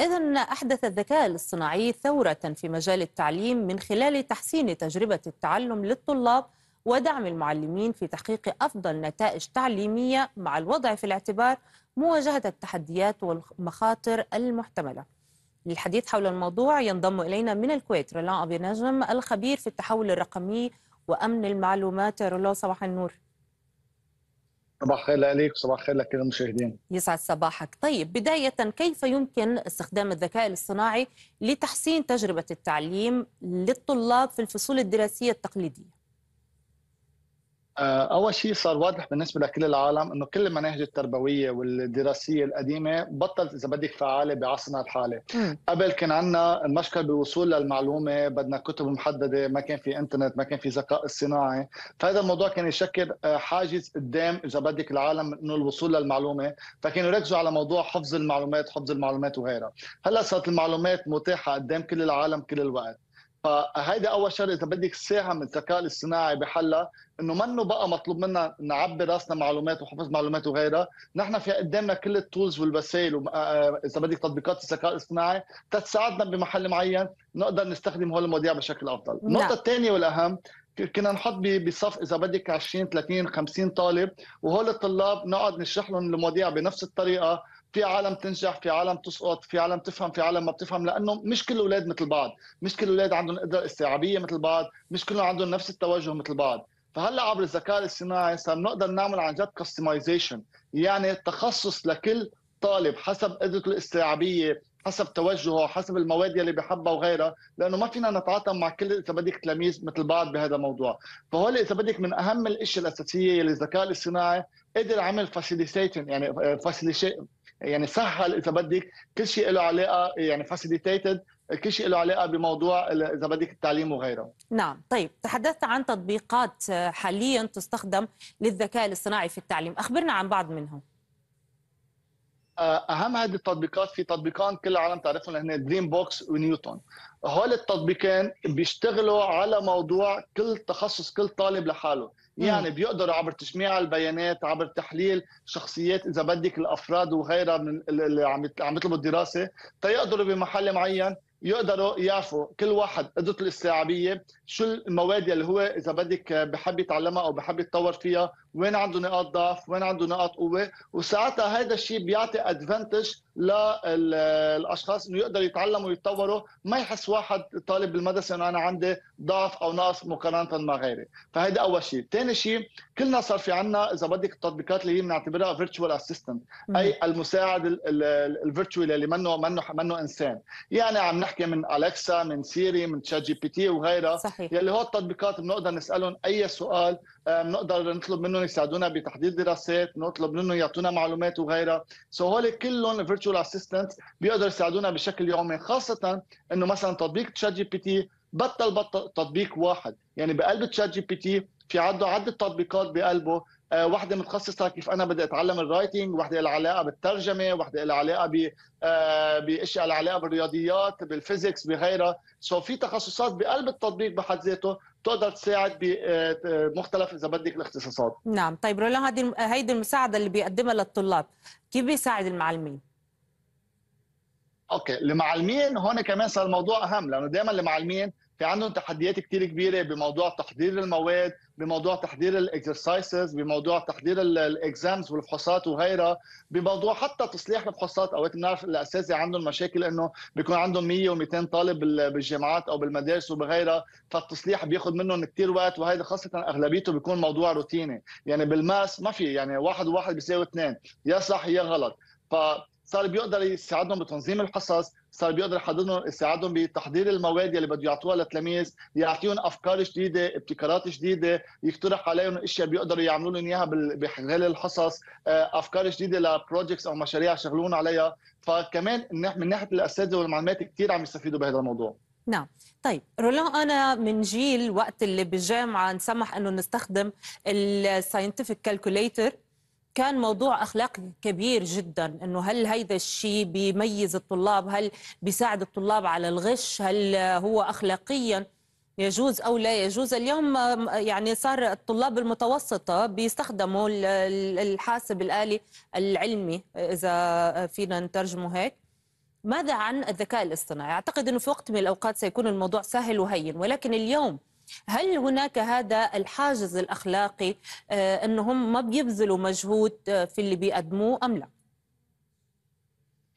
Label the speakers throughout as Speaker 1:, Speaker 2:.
Speaker 1: إذا أحدث الذكاء الاصطناعي ثورة في مجال التعليم من خلال تحسين تجربة التعلم للطلاب ودعم المعلمين في تحقيق أفضل نتائج تعليمية مع الوضع في الاعتبار مواجهة التحديات والمخاطر المحتملة للحديث حول الموضوع ينضم إلينا من الكويت رولان أبي نجم الخبير في التحول الرقمي وأمن المعلومات رولان صباح النور
Speaker 2: صباح الخير لك صباح الخير لكل المشاهدين
Speaker 1: يسعد صباحك طيب بداية كيف يمكن استخدام الذكاء الاصطناعي لتحسين تجربة التعليم للطلاب في الفصول الدراسية التقليدية
Speaker 2: آه، اول شيء صار واضح بالنسبه لكل العالم انه كل المناهج التربويه والدراسيه القديمه بطلت اذا بدك فعاله بعصرنا الحالي قبل كان عندنا المشكل بالوصول للمعلومه بدنا كتب محدده ما كان في انترنت ما كان في ذكاء اصطناعي فهذا الموضوع كان يشكل آه، حاجز قدام اذا بدك العالم انه الوصول للمعلومه فكانوا يركزوا على موضوع حفظ المعلومات حفظ المعلومات وغيرها هلا صارت المعلومات متاحه قدام كل العالم كل الوقت فهيدا اول شغله اذا بدك الساحه من الذكاء الاصطناعي بحلها انه منه بقى مطلوب منا نعبي راسنا معلومات وحفظ معلومات وغيرها، نحن في قدامنا كل التولز والوسائل آه، آه، اذا بدك تطبيقات الذكاء الاصطناعي تساعدنا بمحل معين نقدر نستخدم هول المواضيع بشكل افضل. نعم. النقطه الثانيه والاهم كنا نحط بصف اذا بدك 20 30 50 طالب وهول الطلاب نقعد نشرح لهم المواضيع بنفس الطريقه في عالم تنجح في عالم تسقط في عالم تفهم في عالم ما بتفهم لانه مش كل الاولاد مثل بعض مش كل الاولاد عندهم قدره استيعابيه مثل بعض مش كلهم عندهم نفس التوجه مثل بعض فهلا عبر الذكاء الاصطناعي صار نقدر نعمل عن جد كاستمايزيشن يعني تخصص لكل طالب حسب قدرته الاستيعابيه حسب توجهه حسب المواد اللي بحبها وغيرها لانه ما فينا نتعاطى مع كل اذا بدك تلاميذ مثل بعض بهذا الموضوع فهول اذا بدك من اهم الاشياء الاساسيه اللي الذكاء الاصطناعي قدر عمل فاسيليتيشن يعني يعني سهل اذا بدك كل شيء له علاقه يعني فاسيليتيتد كل شيء له علاقه بموضوع اذا بدك التعليم وغيره.
Speaker 1: نعم، طيب تحدثت عن تطبيقات حاليا تستخدم للذكاء الاصطناعي في التعليم، اخبرنا عن بعض منهم.
Speaker 2: آه، اهم هذه التطبيقات في تطبيقان كل العالم تعرفهم اللي هن دريم بوكس ونيوتن هول التطبيقين بيشتغلوا على موضوع كل تخصص كل طالب لحاله يعني بيقدروا عبر تجميع البيانات عبر تحليل شخصيات اذا بدك الافراد وغيرها من اللي عم يطلبوا الدراسه تيقدروا بمحل معين يقدروا يعرفوا كل واحد قدرته الاستيعابيه شو المواد اللي هو اذا بدك بحب يتعلمها او بحب يتطور فيها وين عنده نقاط ضعف وين عنده نقاط قوه وساعتها هذا الشيء بيعطي ادفانتج للاشخاص انه يقدروا يتعلموا ويتطوروا ما يحس واحد طالب بالمدرسه انه انا عندي ضعف او نقص مقارنه مع غيري فهذا اول شيء ثاني شيء كلنا صار في عنا اذا بدك التطبيقات اللي هي بنعتبرها فيرتشوال اسيستنت اي المساعد الفيرتشوال اللي منه منه منه انسان يعني عم نحكي من الكسا من سيري من تشات جي بي تي وغيرها صحيح. يلي هو التطبيقات بنقدر نسالهم اي سؤال آه، بنقدر نطلب منهم منهم يساعدونا بتحديد دراسات نطلب منهم يعطونا معلومات وغيرها سو so هول كلهم فيرتشوال اسيستنت بيقدروا يساعدونا بشكل يومي خاصه انه مثلا تطبيق تشات جي بي تي بطل بطل تطبيق واحد يعني بقلب تشات جي بي تي في عنده عدة تطبيقات بقلبه آه، واحدة متخصصة كيف أنا بدي أتعلم الرايتنج واحدة لها علاقة بالترجمة واحدة لها علاقة ب آه، بأشياء لها علاقة بالرياضيات بالفيزيكس بغيرها سو so في تخصصات بقلب التطبيق بحد ذاته تقدر تساعد بمختلف آه، اذا بدك الاختصاصات
Speaker 1: نعم طيب رولان هذه هيدي المساعده اللي بيقدمها للطلاب كيف بيساعد المعلمين
Speaker 2: اوكي المعلمين هون كمان صار الموضوع اهم لانه دائما المعلمين في عندهم تحديات كتير كبيره بموضوع تحضير المواد بموضوع تحضير الاكسرسايزز بموضوع تحضير الاكزامز والفحوصات وغيرها بموضوع حتى تصليح الفحوصات اوقات بنعرف الاساتذه عندهم مشاكل انه بيكون عندهم 100 و200 طالب بالجامعات او بالمدارس وبغيرها فالتصليح بياخذ منهم كثير وقت وهذا خاصه اغلبيته بيكون موضوع روتيني يعني بالماس ما في يعني واحد وواحد بيساوي اثنين يا صح يا غلط ف صار بيقدر يساعدهم بتنظيم الحصص صار بيقدر يحضرهم يساعدهم بتحضير المواد اللي بده يعطوها للتلاميذ يعطيهم افكار جديده ابتكارات جديده يقترح عليهم اشياء بيقدروا يعملوا لهم اياها بخلال الحصص آه، افكار جديده لبروجكتس او مشاريع شغلون عليها فكمان من ناحيه الاساتذه والمعلومات كثير عم يستفيدوا بهذا الموضوع
Speaker 1: نعم طيب رولان انا من جيل وقت اللي بالجامعه نسمح انه نستخدم الساينتفك كالكوليتر كان موضوع اخلاقي كبير جدا انه هل هيدا الشيء بيميز الطلاب هل بيساعد الطلاب على الغش هل هو اخلاقيا يجوز او لا يجوز اليوم يعني صار الطلاب المتوسطه بيستخدموا الحاسب الالي العلمي اذا فينا نترجمه هيك ماذا عن الذكاء الاصطناعي اعتقد انه في وقت من الاوقات سيكون الموضوع سهل وهين ولكن اليوم هل هناك هذا الحاجز الاخلاقي آه، انهم ما بيبذلوا مجهود آه، في اللي بيقدموه ام لا؟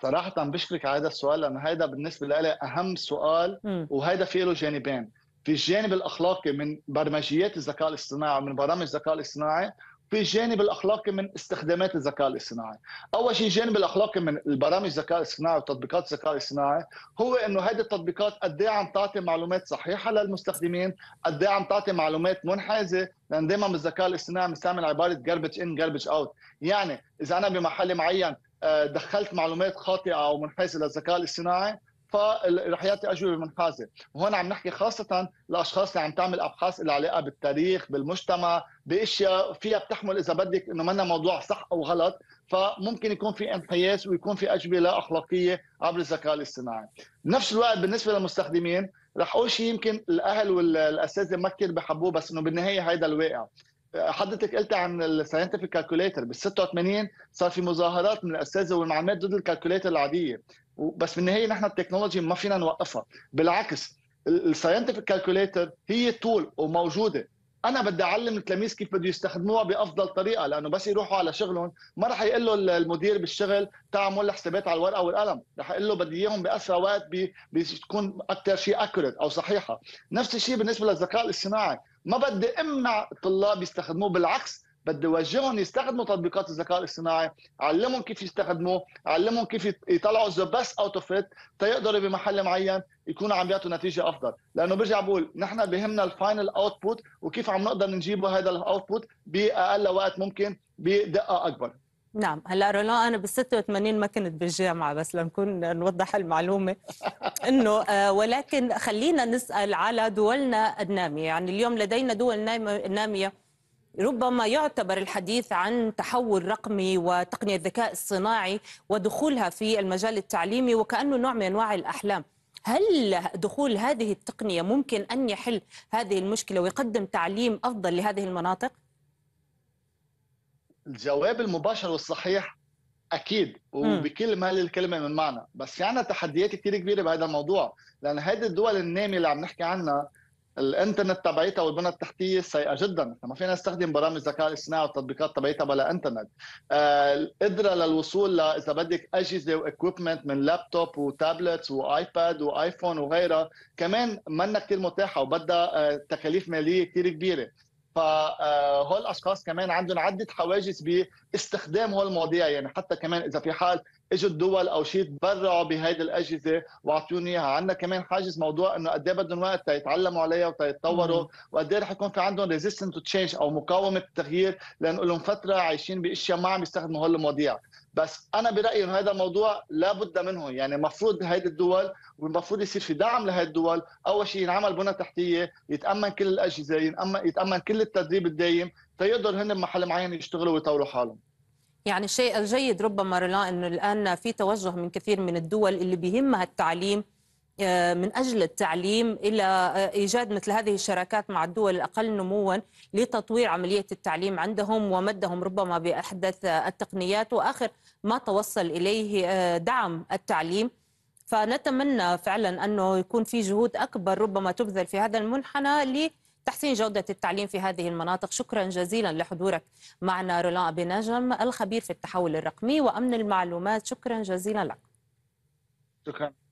Speaker 2: صراحة بشكرك على هذا السؤال لأنه هذا بالنسبة لي أهم سؤال وهذا في له جانبين في الجانب الأخلاقي من برمجيات الذكاء الاصطناعي ومن برامج الذكاء الاصطناعي في الجانب الاخلاقي من استخدامات الذكاء الاصطناعي، اول شيء الجانب الاخلاقي من البرامج الذكاء الاصطناعي وتطبيقات الذكاء الاصطناعي هو انه هذه التطبيقات قد ايه عم تعطي معلومات صحيحه للمستخدمين، قد ايه عم تعطي معلومات منحازه، لان دائما بالذكاء الاصطناعي بنستعمل عباره جاربج ان جاربج اوت، يعني اذا انا بمحل معين آه، دخلت معلومات خاطئه او منحازه للذكاء الاصطناعي فرح يعطي اجوبه منحازه، وهون عم نحكي خاصه الاشخاص اللي عم تعمل ابحاث لها علاقه بالتاريخ، بالمجتمع، باشياء فيها بتحمل اذا بدك انه منا موضوع صح او غلط، فممكن يكون في انحياز ويكون في اجوبه لا اخلاقيه عبر الذكاء الاصطناعي. بنفس الوقت بالنسبه للمستخدمين رح اقول شيء يمكن الاهل والاساتذه ما كثير بحبوه بس انه بالنهايه هيدا الواقع. حضرتك قلت عن الساينتفك كالكوليتر بال 86 صار في مظاهرات من الاساتذه والمعلمات ضد الكالكوليتر العاديه بس بالنهايه نحن التكنولوجي ما فينا نوقفها بالعكس الساينتفك كالكوليتر هي تول وموجوده انا بدي اعلم التلاميذ كيف بده يستخدموها بافضل طريقه لانه بس يروحوا على شغلهم ما راح يقول له المدير بالشغل تعمل حسابات على الورقه والقلم راح يقول له بدي اياهم باسرع وقت بتكون اكثر شيء اكوريت او صحيحه نفس الشيء بالنسبه للذكاء الاصطناعي ما بدي امنع الطلاب يستخدموه بالعكس بدي وجههم يستخدموا تطبيقات الذكاء الاصطناعي علمهم كيف يستخدموه علمهم كيف يطلعوا ذا بس اوت اوف ات تيقدروا بمحل معين يكونوا عم يعطوا نتيجه افضل لانه برجع بقول نحن بهمنا الفاينل اوتبوت وكيف عم نقدر نجيبوا هذا الاوتبوت باقل وقت ممكن بدقه اكبر
Speaker 1: نعم هلا رولا انا بال 86 ما كنت بالجامعه بس لنكون نوضح المعلومه انه آه، ولكن خلينا نسال على دولنا الناميه يعني اليوم لدينا دول ناميه ربما يعتبر الحديث عن تحول رقمي وتقنية الذكاء الصناعي ودخولها في المجال التعليمي وكأنه نوع من أنواع الأحلام هل دخول هذه التقنية ممكن أن يحل هذه المشكلة ويقدم تعليم أفضل لهذه المناطق؟
Speaker 2: الجواب المباشر والصحيح اكيد وبكل ما للكلمه من معنى بس في يعني عندنا تحديات كثير كبيره بهذا الموضوع لان هذه الدول الناميه اللي عم نحكي عنها الانترنت تبعيتها والبنى التحتيه سيئه جدا، ما فينا نستخدم برامج الذكاء الاصطناعي والتطبيقات تبعيتها بلا انترنت. آه، القدره للوصول اذا بدك اجهزه واكويبمنت من لابتوب وتابلت وايباد وايفون وغيرها كمان منا كثير متاحه وبدها آه، تكاليف ماليه كثير كبيره. فهول آه، الاشخاص كمان عندهم عده حواجز باستخدام هول المواضيع يعني حتى كمان اذا في حال اجوا الدول او شيء تبرعوا بهيدي الاجهزه واعطوني اياها عندنا كمان حاجز موضوع انه قد ايه بدهم وقت تيتعلموا عليها وتيتطوروا وقد ايه رح يكون في عندهم ريزيستنت تو تشينج او مقاومه التغيير لانه لهم فتره عايشين باشياء ما عم يستخدموا هول المواضيع بس انا برايي انه هذا الموضوع لابد منه يعني المفروض هيدي الدول والمفروض يصير في دعم لهذه الدول اول شيء ينعمل بنى تحتيه يتامن كل الاجهزه يتامن كل التدريب الدايم تيقدر هن بمحل معين يشتغلوا ويطوروا حالهم
Speaker 1: يعني الشيء الجيد ربما رلا انه الان في توجه من كثير من الدول اللي بيهمها التعليم آه، من اجل التعليم الى آه، ايجاد مثل هذه الشراكات مع الدول الاقل نموا لتطوير عمليه التعليم عندهم ومدهم ربما باحدث آه، التقنيات واخر ما توصل اليه دعم التعليم فنتمنى فعلا انه يكون في جهود اكبر ربما تبذل في هذا المنحنى تحسين جودة التعليم في هذه المناطق شكرا جزيلا لحضورك معنا رولان أبي نجم الخبير في التحول الرقمي وأمن المعلومات شكرا جزيلا لك
Speaker 2: شكرا